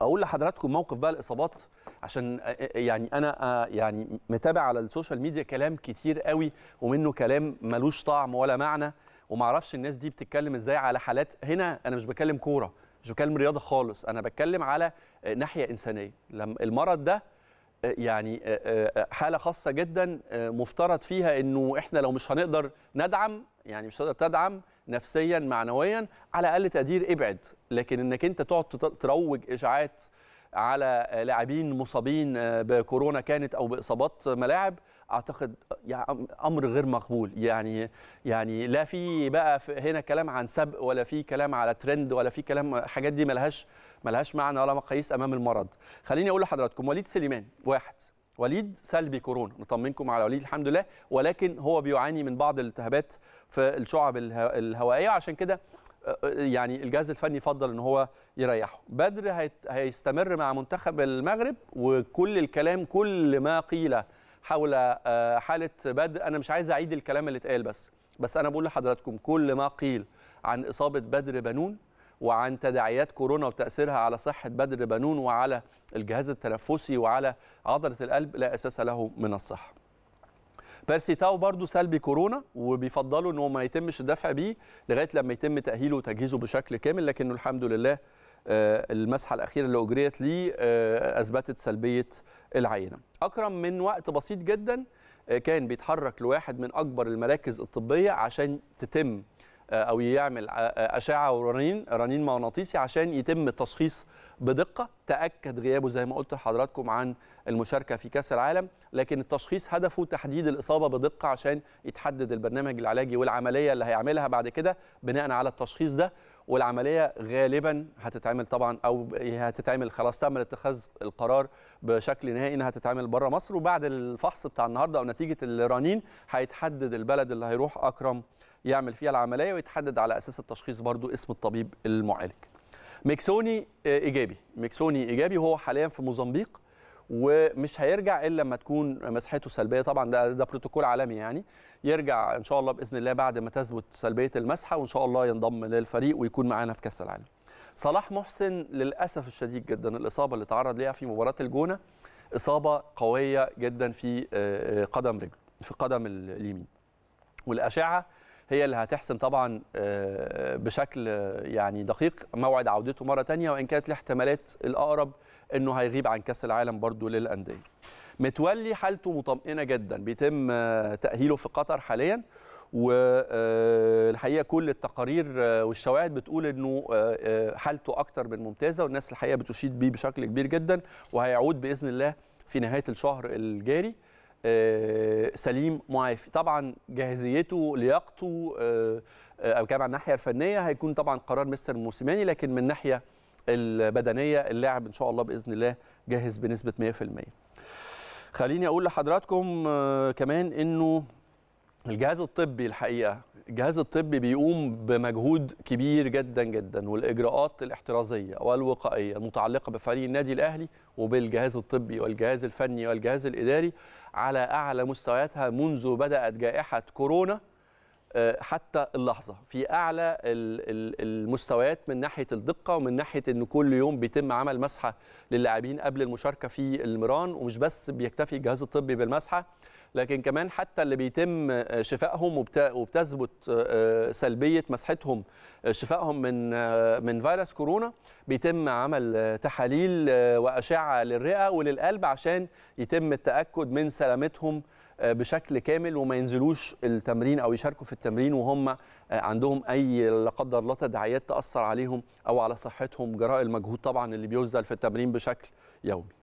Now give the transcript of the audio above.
اقول لحضراتكم موقف بقى الاصابات عشان يعني انا يعني متابع على السوشيال ميديا كلام كتير قوي ومنه كلام ملوش طعم ولا معنى وما اعرفش الناس دي بتتكلم ازاي على حالات هنا انا مش بكلم كوره مش بكلم رياضه خالص انا بتكلم على ناحيه انسانيه المرض ده يعني آه، آه، آه، حاله خاصه جدا مفترض فيها انه احنا لو مش هنقدر ندعم يعني مش هتقدر تدعم نفسيا معنويا على اقل تقدير ابعد لكن انك انت تقعد تروج اشاعات على لاعبين مصابين بكورونا كانت او باصابات ملاعب اعتقد يعني امر غير مقبول يعني يعني لا في بقى هنا كلام عن سبق ولا في كلام على ترند ولا في كلام حاجات دي ملهاش ملهاش معنى ولا مقاييس امام المرض خليني اقول لحضراتكم وليد سليمان واحد وليد سلبي كورونا نطمنكم على وليد الحمد لله ولكن هو بيعاني من بعض الالتهابات في الشعب الهوائيه عشان كده آه، يعني الجهاز الفني فضل ان هو يريحه بدر هيستمر مع منتخب المغرب وكل الكلام كل ما قيل حول آه، حاله بدر انا مش عايز اعيد الكلام اللي اتقال بس بس انا بقول لحضراتكم كل ما قيل عن اصابه بدر بنون وعن تداعيات كورونا وتأثيرها على صحة بدر بنون وعلى الجهاز التنفسي وعلى عضلة القلب لا أساس له من الصحة بيرسي تاو برضه سلبي كورونا وبيفضلوا انه ما يتمش الدفع بيه لغايه لما يتم تاهيله وتجهيزه بشكل كامل لكنه الحمد لله آه، المسحه الاخيره اللي اجريت ليه آه، اثبتت سلبيه العينه. اكرم من وقت بسيط جدا آه، كان بيتحرك لواحد من اكبر المراكز الطبيه عشان تتم آه، او يعمل آه، آه، اشعه ورنين رنين مغناطيسي عشان يتم التشخيص بدقه تاكد غيابه زي ما قلت لحضراتكم عن المشاركه في كاس العالم لكن التشخيص هدفه تحديد الاصابه بدقه عشان يتحدد البرنامج العلاجي والعمليه اللي هيعملها بعد كده بناء على التشخيص ده والعمليه غالبا هتتعمل طبعا او هتتعمل خلاص تم اتخاذ القرار بشكل نهائي انها هتتعمل بره مصر وبعد الفحص بتاع النهارده او نتيجه الرنين هيتحدد البلد اللي هيروح اكرم يعمل فيها العمليه ويتحدد على اساس التشخيص برضو اسم الطبيب المعالج ميكسوني ايجابي ميكسوني ايجابي وهو حاليا في موزمبيق ومش هيرجع الا لما تكون مسحته سلبيه طبعا ده ده بروتوكول عالمي يعني يرجع ان شاء الله باذن الله بعد ما تثبت سلبيه المسحه وان شاء الله ينضم للفريق ويكون معانا في كاس العالم. صلاح محسن للاسف الشديد جدا الاصابه اللي تعرض ليها في مباراه الجونه اصابه قويه جدا في آه، آه، قدم رجل في قدم اليمين والاشعه هي اللي هتحسم طبعا آه، بشكل آه، يعني دقيق موعد عودته مره ثانيه وان كانت الاحتمالات الاقرب انه هيغيب عن كاس العالم برضو للانديه متولي حالته مطمئنه جدا بيتم آه، تاهيله في قطر حاليا والحقيقه كل التقارير والشواهد بتقول انه حالته اكتر من ممتازه والناس الحقيقه بتشيد بيه بشكل كبير جدا وهيعود باذن الله في نهايه الشهر الجاري آه، سليم معافي طبعا جاهزيته لياقته آه، آه، او كمان الناحيه الفنيه هيكون طبعا قرار مستر موسيماني لكن من الناحيه البدنيه اللاعب ان شاء الله باذن الله جاهز بنسبه 100% خليني اقول لحضراتكم كمان انه الجهاز الطبي الحقيقه الجهاز الطبي بيقوم بمجهود كبير جدا جدا والاجراءات الاحترازيه والوقائيه المتعلقه بفريق النادي الاهلي وبالجهاز الطبي والجهاز الفني والجهاز الاداري على اعلى مستوياتها منذ بدات جائحه كورونا آه، حتى اللحظه في اعلى المستويات من ناحيه الدقه ومن ناحيه ان كل يوم بيتم عمل مسحه للاعبين قبل المشاركه في المران ومش بس بيكتفي الجهاز الطبي بالمسحه لكن كمان حتى اللي بيتم آه، شفائهم وبتثبت آه، آه، سلبيه مسحتهم شفائهم من من فيروس كورونا بيتم عمل تحاليل واشعه للرئه وللقلب عشان يتم التاكد من سلامتهم بشكل كامل وما ينزلوش التمرين او يشاركوا في التمرين وهم عندهم اي لا قدر الله تداعيات تاثر عليهم او على صحتهم جراء المجهود طبعا اللي بيبذل في التمرين بشكل يومي